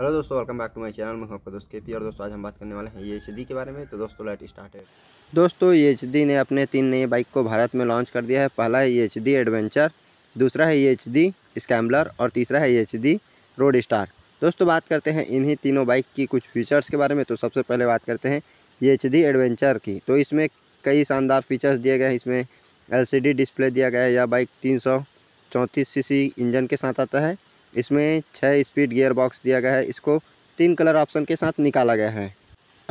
hello दोस्तों welcome back to my channel मैं आपका दोस्त के पी और दोस्तों आज हम बात करने वाले हैं ये e के बारे में तो दोस्तों लाइट स्टार्टेड दोस्तों ये e ने अपने तीन नए बाइक को भारत में लॉन्च कर दिया है पहला है ये e एडवेंचर दूसरा है ये स्कैम्बलर और तीसरा है ये रोड स्टार दोस्तों बात करते हैं इन्हीं तीनों बाइक की कुछ फीचर्स के बारे में तो सबसे पहले बात करते हैं ये एडवेंचर की तो इसमें कई शानदार फीचर्स दिए गए हैं इसमें डी डिस्प्ले दिया गया है यह बाइक तीन सौ चौंतीस सी इंजन के साथ आता है इसमें छः स्पीड गियर बॉक्स दिया गया है इसको तीन कलर ऑप्शन के साथ निकाला गया है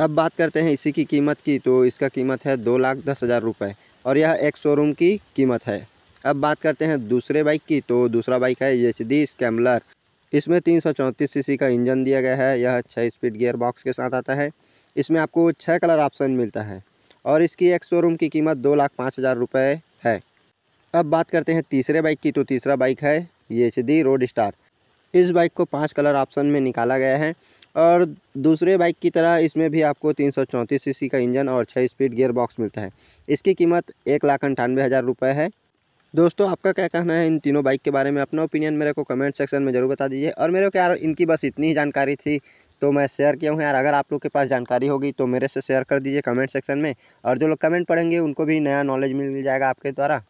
अब बात करते हैं इसी की कीमत की तो इसका कीमत है दो लाख दस हज़ार रुपये और यह एक शोरूम की कीमत है अब बात करते हैं दूसरे बाइक की तो दूसरा बाइक है एच डी स्कैम्बलर इसमें तीन सौ चौंतीस सी का इंजन दिया गया है यह छः स्पीड गियर बॉक्स के साथ आता है इसमें आपको छः कलर ऑप्शन मिलता है और इसकी एक शोरूम की कीमत दो लाख पाँच हज़ार रुपये है अब बात करते हैं तीसरे बाइक की तो तीसरा बाइक है एच डी रोड स्टार इस बाइक को पाँच कलर ऑप्शन में निकाला गया है और दूसरे बाइक की तरह इसमें भी आपको तीन सीसी का इंजन और छः स्पीड गियर बॉक्स मिलता है इसकी कीमत एक लाख अंठानवे हज़ार रुपये है दोस्तों आपका क्या कहना है इन तीनों बाइक के बारे में अपना ओपिनियन मेरे को कमेंट सेक्शन में ज़रूर बता दीजिए और मेरे को यार इनकी बस इतनी ही जानकारी थी तो मैं शेयर किया हूँ यार अगर आप लोग के पास जानकारी होगी तो मेरे से शेयर कर दीजिए कमेंट सेक्शन में और जो लोग कमेंट पढ़ेंगे उनको भी नया नॉलेज मिल जाएगा आपके द्वारा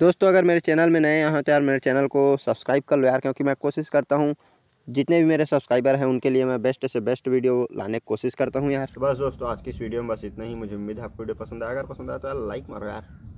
दोस्तों अगर मेरे चैनल में नए हैं तो यार मेरे चैनल को सब्सक्राइब कर लो यार क्योंकि मैं कोशिश करता हूँ जितने भी मेरे सब्सक्राइबर हैं उनके लिए मैं बेस्ट से बेस्ट वीडियो लाने की कोशिश करता हूँ यार बस दोस्तों आज की इस वीडियो में बस इतना ही मुझे उम्मीद है आपको वीडियो पसंद आया अगर पसंद आया तो यार लाइक मारो यार